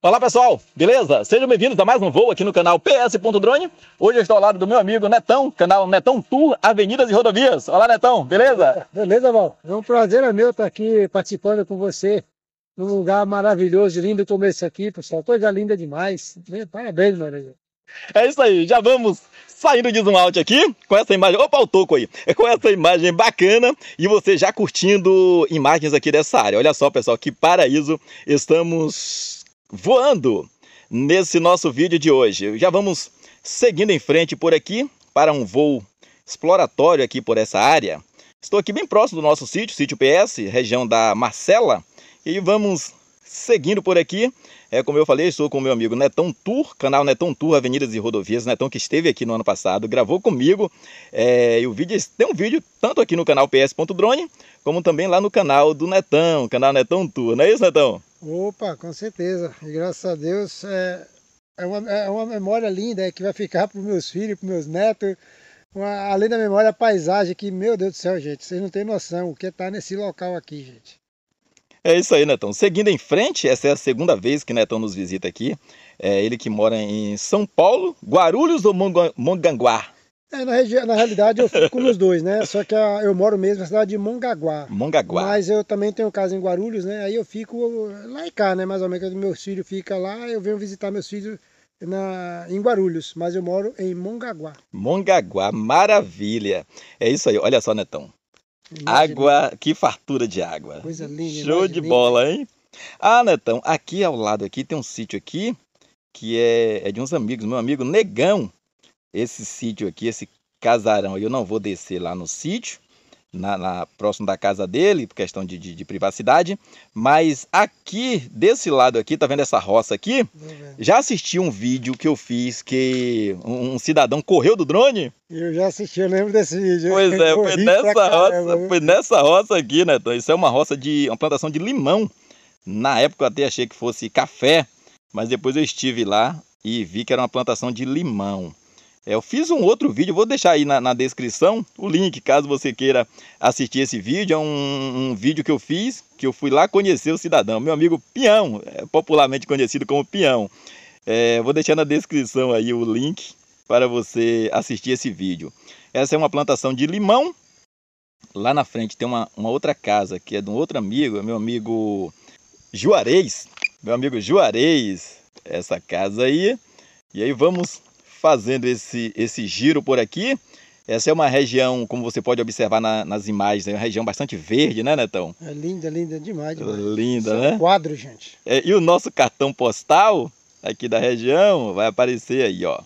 Olá pessoal, beleza? Sejam bem-vindos a mais um voo aqui no canal PS.drone. Hoje eu estou ao lado do meu amigo Netão, canal Netão Tour, Avenidas e Rodovias. Olá Netão, beleza? Beleza, Val. É um prazer é meu estar tá aqui participando com você num lugar maravilhoso, lindo como esse aqui, pessoal. Coisa linda demais. Parabéns, mano. É isso aí, já vamos saindo de zoom out aqui com essa imagem. Opa, o toco aí! É com essa imagem bacana e você já curtindo imagens aqui dessa área. Olha só, pessoal, que paraíso! Estamos voando nesse nosso vídeo de hoje. Já vamos seguindo em frente por aqui para um voo exploratório aqui por essa área. Estou aqui bem próximo do nosso sítio, sítio PS, região da Marcela, e vamos seguindo por aqui. É, como eu falei, estou com o meu amigo Netão Tour, canal Netão Tour, Avenidas e Rodovias. Netão que esteve aqui no ano passado, gravou comigo. É, e o vídeo tem um vídeo tanto aqui no canal PS.drone, como também lá no canal do Netão, canal Netão Tour. Não é isso, Netão? Opa, com certeza. E graças a Deus é, é, uma, é uma memória linda é, que vai ficar para os meus filhos, para os meus netos. Uma, além da memória, a paisagem que, meu Deus do céu, gente, vocês não têm noção o que está é nesse local aqui, gente. É isso aí, Netão. Seguindo em frente, essa é a segunda vez que Netão nos visita aqui. É ele que mora em São Paulo, Guarulhos ou Monganguá? É, na, regi... na realidade eu fico nos dois, né? Só que a... eu moro mesmo na cidade de Mongaguá. Mongaguá. Mas eu também tenho casa em Guarulhos, né? Aí eu fico lá e cá, né? Mais ou menos, meu filho fica lá, eu venho visitar meus filhos na, em Guarulhos, mas eu moro em Mongaguá. Mongaguá, maravilha! É isso aí, olha só, Netão. Imagina. Água, que fartura de água. Coisa linda. Show imagina. de bola, hein? Ah, Netão, aqui ao lado aqui tem um sítio aqui que é, é de uns amigos, meu amigo Negão esse sítio aqui, esse casarão, eu não vou descer lá no sítio, na, na, próximo da casa dele, por questão de, de, de, privacidade. Mas aqui, desse lado aqui, tá vendo essa roça aqui? Uhum. Já assisti um vídeo que eu fiz que um, um cidadão correu do drone. Eu já assisti, eu lembro desse vídeo. Pois é, foi nessa roça, foi nessa roça aqui, né? Isso é uma roça de uma plantação de limão. Na época eu até achei que fosse café, mas depois eu estive lá e vi que era uma plantação de limão. É, eu fiz um outro vídeo, vou deixar aí na, na descrição o link, caso você queira assistir esse vídeo. É um, um, vídeo que eu fiz, que eu fui lá conhecer o cidadão, meu amigo Pião, é, popularmente conhecido como Pião. É, vou deixar na descrição aí o link para você assistir esse vídeo. Essa é uma plantação de limão. Lá na frente tem uma, uma outra casa, que é de um outro amigo, meu amigo Juarez. Meu amigo Juarez, essa casa aí. E aí vamos fazendo esse, esse giro por aqui. Essa é uma região, como você pode observar na, nas imagens, né? é uma região bastante verde, né, Netão? É linda, linda demais. demais. Linda, é né? quadro, gente. É, e o nosso cartão postal aqui da região vai aparecer aí, ó.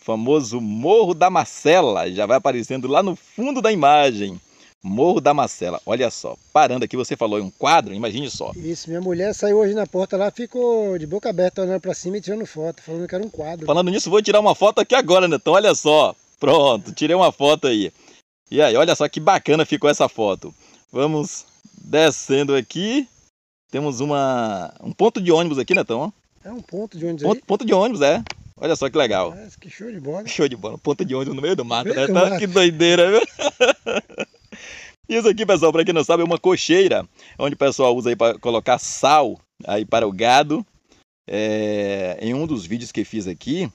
Famoso Morro da Marcela, já vai aparecendo lá no fundo da imagem. Morro da Macela, olha só. Parando aqui, você falou em um quadro, imagine só. Isso, minha mulher saiu hoje na porta lá, ficou de boca aberta olhando para cima e tirando foto, falando que era um quadro. Falando nisso, vou tirar uma foto aqui agora, Netão, né? olha só. Pronto, tirei uma foto aí. E aí, olha só que bacana ficou essa foto. Vamos descendo aqui. Temos uma um ponto de ônibus aqui, Netão. Né, é um ponto de ônibus ponto, aí? Ponto de ônibus, é. Olha só que legal. Nossa, que show de bola. Show de bola. Ponto de ônibus no meio do mato, Vê né? Tá, que doideira, viu? Isso aqui, pessoal, para quem não sabe, é uma cocheira, onde o pessoal usa aí para colocar sal aí para o gado. É, em um dos vídeos que fiz aqui,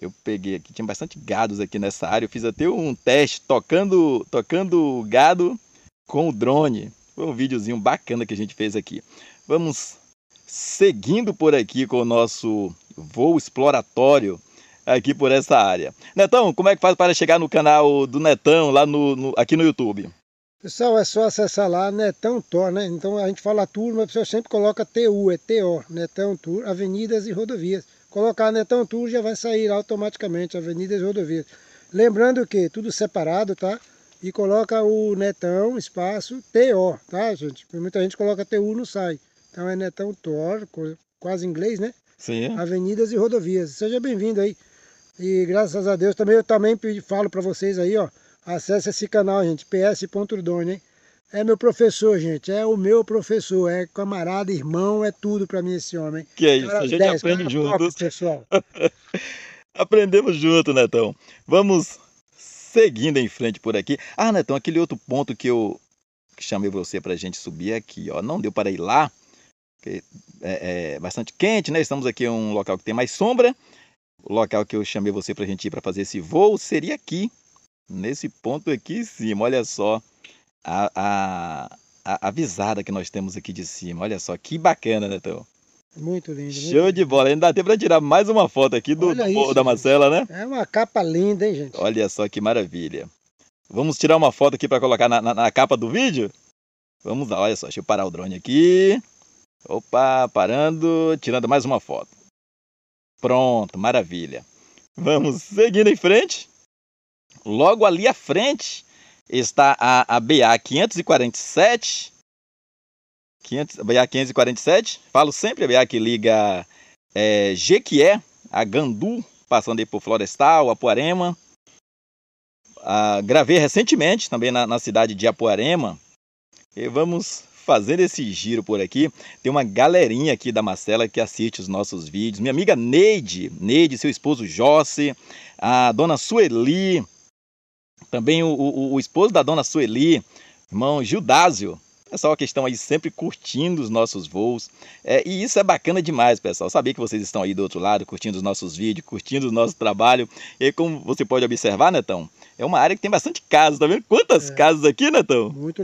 eu peguei aqui, tinha bastante gados aqui nessa área. Eu fiz até um teste tocando, tocando gado com o drone. Foi um videozinho bacana que a gente fez aqui. Vamos seguindo por aqui com o nosso voo exploratório aqui por essa área. Netão, como é que faz para chegar no canal do Netão lá no, no aqui no YouTube? Pessoal, é só acessar lá, Netão né? Tor, né? Então a gente fala tour, mas o pessoal sempre coloca é né? TU, é TO, Netão Tour, avenidas e rodovias. Colocar Netão né? Tour já vai sair automaticamente, avenidas e rodovias. Lembrando que tudo separado, tá? E coloca o Netão, espaço, TO, tá, gente? Muita gente coloca TU, não sai. Então é Netão Tor, quase inglês, né? Sim. Avenidas e rodovias. Seja bem-vindo aí. E graças a Deus também, eu também falo para vocês aí, ó Acesse esse canal, gente, ps.drone, hein? É meu professor, gente, é o meu professor, é camarada, irmão, é tudo para mim esse homem. Que é isso, Caras a gente 10, aprende juntos. pessoal. Aprendemos junto, Netão. Vamos seguindo em frente por aqui. Ah, Netão, aquele outro ponto que eu chamei você para a gente subir aqui, ó, não deu para ir lá, é, é, bastante quente, né? Estamos aqui em um local que tem mais sombra. O local que eu chamei você para a gente ir para fazer esse voo seria aqui, nesse ponto aqui em cima. Olha só a, a, a, a visada que nós temos aqui de cima. Olha só que bacana, né, Muito lindo. Show muito de lindo. bola. Ainda dá tempo para tirar mais uma foto aqui do, do isso, da Marcela, né? É uma capa linda, hein, gente? Olha só que maravilha. Vamos tirar uma foto aqui para colocar na, na, na, capa do vídeo? Vamos lá, olha só. Deixa eu parar o drone aqui. Opa, parando, tirando mais uma foto. Pronto, maravilha. Vamos seguindo em frente. Logo ali à frente está a, a BA 547. 500, BA 547. Falo sempre a BA que liga é, Jequié a Gandu, passando aí por Florestal, Apuarema. Ah, gravei recentemente também na, na cidade de Apuarema. E vamos fazendo esse giro por aqui. Tem uma galerinha aqui da Marcela que assiste os nossos vídeos. Minha amiga Neide, Neide, seu esposo Josse, a dona Sueli, também o, o, o esposo da dona Sueli, irmão Judásio, pessoal que estão aí sempre curtindo os nossos voos. É, e isso é bacana demais, pessoal. Saber que vocês estão aí do outro lado, curtindo os nossos vídeos, curtindo o nosso trabalho. E como você pode observar, Netão, é uma área que tem bastante casas, tá vendo? Quantas é, casas aqui, Netão? Muito,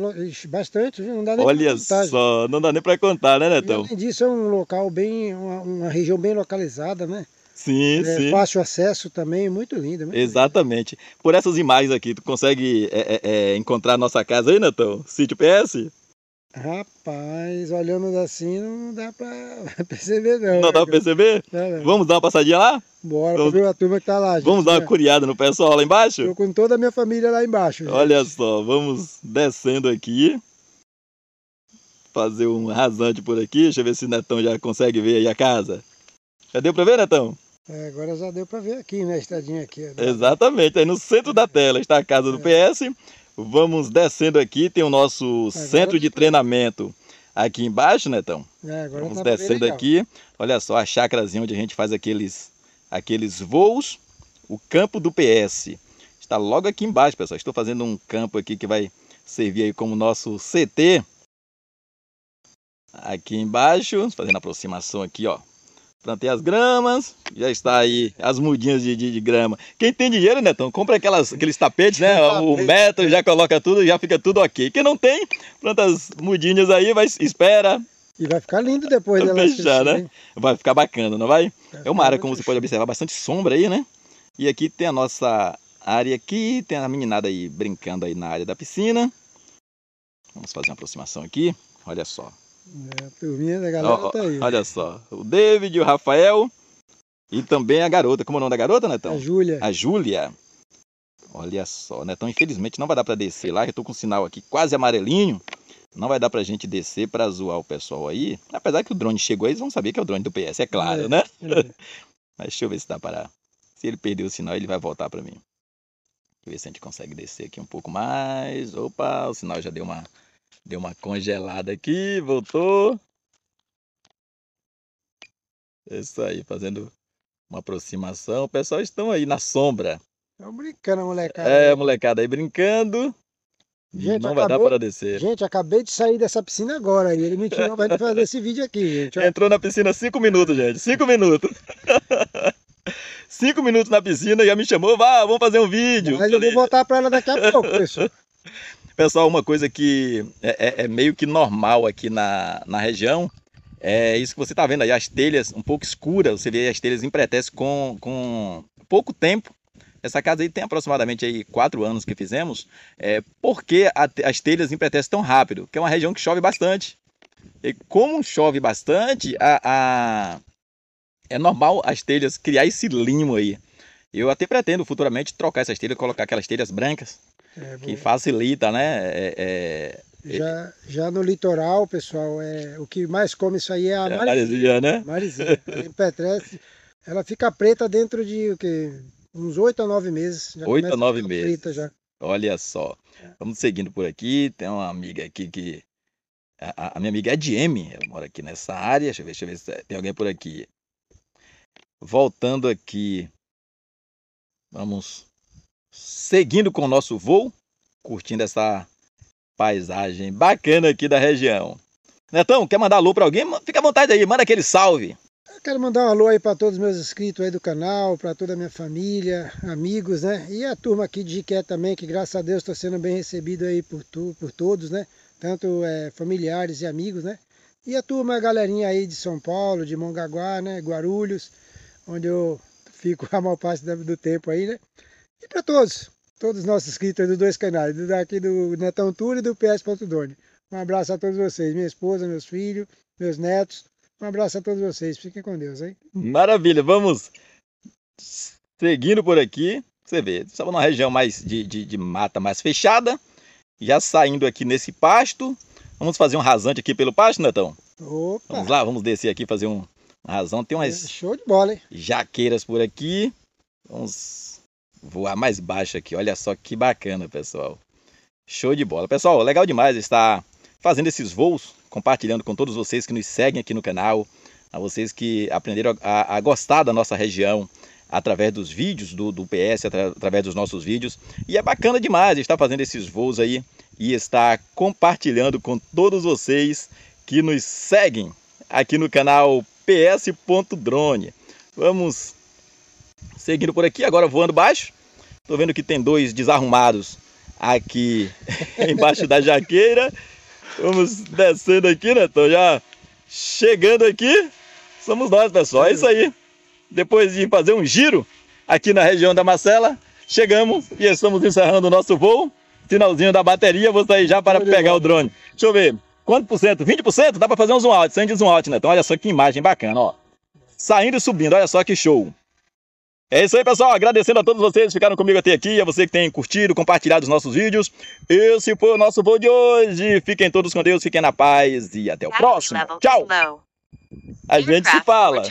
bastante, não dá nem Olha pra contar, só, gente. não dá nem para contar, né, Netão? E, além disso, é um local bem, uma, uma região bem localizada, né? Sim, é, sim. Fácil acesso também, muito linda. Exatamente. Lindo. Por essas imagens aqui, tu consegue é, é, é, encontrar a nossa casa aí, Netão? Sítio PS? Rapaz, olhando assim não dá pra perceber não. Não né? dá pra né, perceber? Não, Vamos dar uma passadinha lá? Bora, Vamos... ver a turma que tá lá. Gente. Vamos dar uma curiada no pessoal lá embaixo? Tô com toda a minha família lá embaixo. Gente. Olha só, vamos descendo aqui. Fazer um rasante por aqui. Deixa eu ver se o Netão já consegue ver aí a casa. Já deu para ver, Netão? É, agora já deu para ver aqui, né? estadinha estradinha aqui. Exatamente. Aí no centro da tela está a casa do é. PS. Vamos descendo aqui, tem o nosso agora centro de tá- treinamento aqui embaixo, Netão. É, agora tá Vamos tá descendo aqui. Olha só a chacrazinha onde a gente faz aqueles, aqueles voos. O campo do PS. Está logo aqui embaixo, pessoal. Estou fazendo um campo aqui que vai servir aí como nosso CT. Aqui embaixo, fazendo aproximação aqui, ó, plantei as gramas, já está aí as mudinhas de, de, de grama. Quem tem dinheiro, Netão, compra aquelas, aqueles tapetes, né? O metro já coloca tudo, já fica tudo ok. Quem não tem, planta as mudinhas aí, vai, espera. E vai ficar lindo depois dela. Né, fechar, né? Vai ficar bacana, não vai? É uma área, como você pode observar, bastante sombra aí, né? E aqui tem a nossa área aqui, tem a meninada aí brincando aí na área da piscina. Vamos fazer uma aproximação aqui. Olha só, é, a turminha da galera ó, tá aí. Né? Olha só, o David, o Rafael e também a garota. Como é o nome da garota, Netão? A Júlia. A Júlia. Olha só, Netão, infelizmente não vai dar para descer lá, eu tô com o sinal aqui quase amarelinho. Não vai dar pra gente descer pra zoar o pessoal aí. Apesar que o drone chegou aí, eles vão saber que é o drone do PS, é claro, é, né? É. Mas deixa eu ver se dá para... Se ele perdeu o sinal, ele vai voltar para mim. Deixa eu ver se a gente consegue descer aqui um pouco mais. Opa, o sinal já deu uma Deu uma congelada aqui, voltou. É isso aí, fazendo uma aproximação. O pessoal estão aí na sombra. Estão brincando, molecada. É, molecada aí brincando. Gente, não vai dar para descer. Gente, acabei de sair dessa piscina agora. E ele me tirou para fazer esse vídeo aqui, gente. Entrou na piscina cinco minutos, gente. Cinco minutos. cinco minutos na piscina e já me chamou. Vá, vamos fazer um vídeo. Mas eu vou voltar para ela daqui a pouco, pessoal. Pessoal, uma coisa que é, é, é, meio que normal aqui na, na região é isso que você está vendo aí, as telhas um pouco escuras, você vê as telhas empreteces com, com pouco tempo. Essa casa aí tem aproximadamente aí 4 anos que fizemos. É, porque as telhas empretecem tão rápido? Que é uma região que chove bastante. E como chove bastante, a, a... é normal as telhas criar esse limo aí. Eu até pretendo futuramente trocar essas telhas, colocar aquelas telhas brancas, é, que facilita, né? É, é, é, já, já no litoral, pessoal, é, o que mais come isso aí é a marisinha. marisinha né? Marisinha. em Petreste, ela fica preta dentro de o quê? uns oito a nove meses. Oito a nove meses. Olha só. Vamos seguindo por aqui. Tem uma amiga aqui que. A, a minha amiga é M. ela mora aqui nessa área. Deixa eu, ver, deixa eu ver se tem alguém por aqui. Voltando aqui. Vamos seguindo com o nosso voo, curtindo essa paisagem bacana aqui da região. Netão, quer mandar alô para alguém? Fica à vontade aí, manda aquele salve. Eu quero mandar um alô aí para todos os meus inscritos aí do canal, para toda a minha família, amigos, né? E a turma aqui de Jiqué também, que graças a Deus estou sendo bem recebido aí por, tu, por todos, né? Tanto é, familiares e amigos, né? E a turma, a galerinha aí de São Paulo, de Mongaguá, né? Guarulhos, onde eu fico a maior parte do tempo aí, né? E para todos, todos os nossos inscritos dos dois canais, daqui do Netão Tour e do PS.Doni. Um abraço a todos vocês, minha esposa, meus filhos, meus netos. Um abraço a todos vocês, fiquem com Deus, hein? Maravilha, vamos seguindo por aqui. Você vê, estamos numa região mais de, de, de mata mais fechada. Já saindo aqui nesse pasto, Vamos fazer um rasante aqui pelo pasto, Netão? Opa! Vamos lá, vamos descer aqui fazer um, rasão. Tem umas. Show de bola, hein? Jaqueiras por aqui. Vamos voar mais baixo aqui. Olha só que bacana, pessoal. Show de bola. Pessoal, legal demais estar fazendo esses voos, compartilhando com todos vocês que nos seguem aqui no canal, a vocês que aprenderam a, a gostar da nossa região através dos vídeos do, do PS, através dos nossos vídeos. E é bacana demais estar fazendo esses voos aí e estar compartilhando com todos vocês que nos seguem aqui no canal PS.drone. Vamos Seguindo por aqui, agora voando baixo. Tô vendo que tem dois desarrumados aqui embaixo da jaqueira. Vamos descendo aqui, né? Tô já chegando aqui. Somos nós, pessoal. É isso aí. Depois de fazer um giro aqui na região da Marcela, chegamos e estamos encerrando o nosso voo. Sinalzinho da bateria, vou sair já para pegar o drone. Deixa eu ver. Quanto por cento? 20%? Dá para fazer um zoom out, sem de zoom out, né? Então olha só que imagem bacana, ó. Saindo e subindo, olha só que show. É isso aí, pessoal. Agradecendo a todos vocês que ficaram comigo até aqui, a você que tem curtido, compartilhado os nossos vídeos. Esse foi o nosso voo de hoje. Fiquem todos com Deus, fiquem na paz e até o próximo. Tchau! A gente se fala.